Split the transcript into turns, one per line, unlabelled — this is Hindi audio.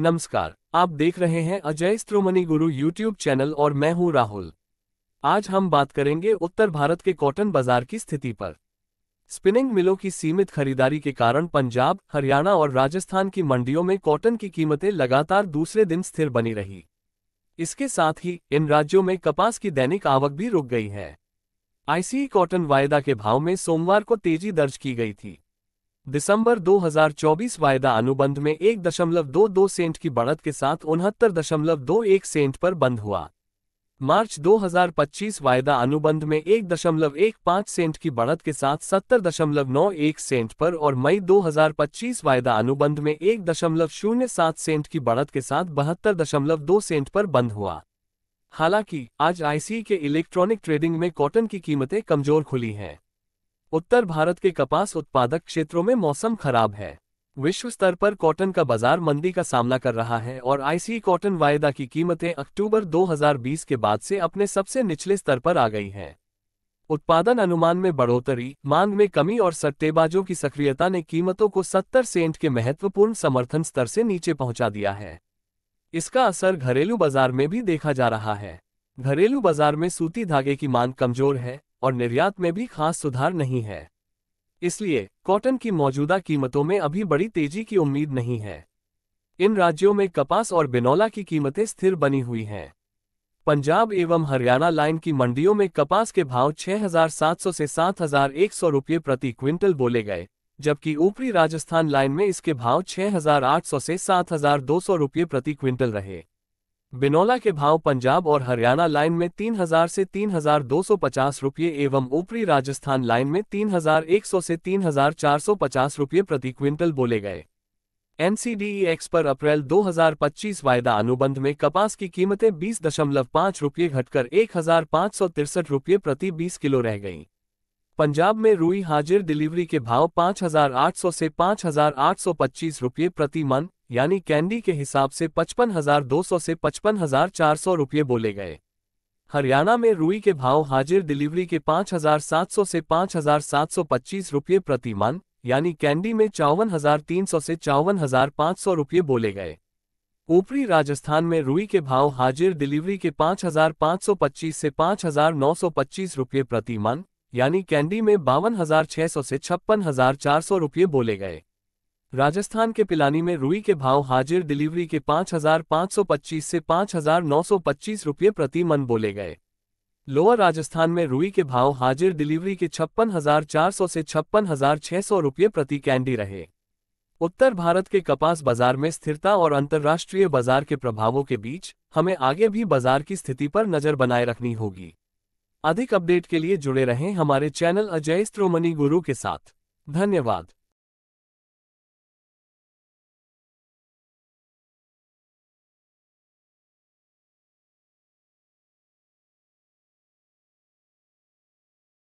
नमस्कार आप देख रहे हैं अजय स्त्रोमणि गुरु यूट्यूब चैनल और मैं हूं राहुल आज हम बात करेंगे उत्तर भारत के कॉटन बाजार की स्थिति पर स्पिनिंग मिलों की सीमित खरीदारी के कारण पंजाब हरियाणा और राजस्थान की मंडियों में कॉटन की कीमतें लगातार दूसरे दिन स्थिर बनी रही इसके साथ ही इन राज्यों में कपास की दैनिक आवक भी रुक गई है आईसीई कॉटन वायदा के भाव में सोमवार को तेजी दर्ज की गई थी दिसंबर 2024 वायदा अनुबंध में एक दशमलव दो दो सेंट की बढ़त के साथ उनहत्तर दशमलव दो एक सेंट पर बंद हुआ मार्च 2025 वायदा अनुबंध में एक एक दशमलव पाँच सेंट की बढ़त के साथ सत्तर दशमलव नौ एक सेंट पर और मई 2025 वायदा अनुबंध में एक दशमलव शून्य सात सेंट की बढ़त के साथ बहत्तर दशमलव दो सेंट पर बंद हुआ हालांकि आज आईसी के इलेक्ट्रॉनिक ट्रेडिंग में कॉटन की कीमतें कमजोर खुली हैं उत्तर भारत के कपास उत्पादक क्षेत्रों में मौसम खराब है विश्व स्तर पर कॉटन का बाजार मंदी का सामना कर रहा है और आईसी कॉटन वायदा की कीमतें अक्टूबर 2020 के बाद से अपने सबसे निचले स्तर पर आ गई हैं उत्पादन अनुमान में बढ़ोतरी मांग में कमी और सट्टेबाजों की सक्रियता ने कीमतों को 70 सेंट के महत्वपूर्ण समर्थन स्तर से नीचे पहुंचा दिया है इसका असर घरेलू बाजार में भी देखा जा रहा है घरेलू बाजार में सूती धागे की मांग कमजोर है और निर्यात में भी खास सुधार नहीं है इसलिए कॉटन की मौजूदा कीमतों में अभी बड़ी तेजी की उम्मीद नहीं है इन राज्यों में कपास और बिनौला की कीमतें स्थिर बनी हुई हैं पंजाब एवं हरियाणा लाइन की मंडियों में कपास के भाव 6,700 से 7,100 रुपये प्रति क्विंटल बोले गए जबकि ऊपरी राजस्थान लाइन में इसके भाव 6,800 से 7,200 रुपये प्रति क्विंटल रहे बिनौला के भाव पंजाब और हरियाणा लाइन में 3000 से 3250 रुपये एवं ऊपरी राजस्थान लाइन में 3100 से 3450 रुपये प्रति क्विंटल बोले गए एनसीडीएक्स पर अप्रैल 2025 वायदा अनुबंध में कपास की कीमतें बीस दशमलव पाँच रुपये घटकर एक हजार पाँच सौ तिरसठ रुपये प्रति 20 किलो रह गईं पंजाब में रुई हाजिर डिलीवरी के भाव 5,800 से 5,825 रुपये प्रति मन यानी कैंडी के हिसाब से 55,200 से 55,400 रुपये बोले गए हरियाणा में रुई के भाव हाजिर डिलीवरी के 5,700 से 5,725 रुपये प्रति मन यानी कैंडी में चौवन हजार तीन सौ से चौवन हजार पाँच सौ रुपये बोले गए ऊपरी राजस्थान में रुई के भाव हाजिर डिलीवरी के पाँच हजार पाँच सौ पच्चीस से पाँच हजार नौ सौ पच्चीस रुपये प्रति मन यानी कैंडी में बावन हजार सौ से छप्पन हजार चार सौ रुपये बोले गए राजस्थान के पिलानी में रुई के भाव हाजिर डिलीवरी के 5,525 से 5,925 रुपये प्रति मन बोले गए लोअर राजस्थान में रुई के भाव हाजिर डिलीवरी के 56,400 से 56,600 रुपये प्रति कैंडी रहे उत्तर भारत के कपास बाजार में स्थिरता और अंतर्राष्ट्रीय बाजार के प्रभावों के बीच हमें आगे भी बाजार की स्थिति पर नजर बनाए रखनी होगी अधिक अपडेट के लिए जुड़े रहें हमारे चैनल अजय स्त्रोमनी गुरु के साथ धन्यवाद